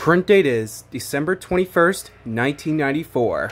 Print date is December 21st, 1994.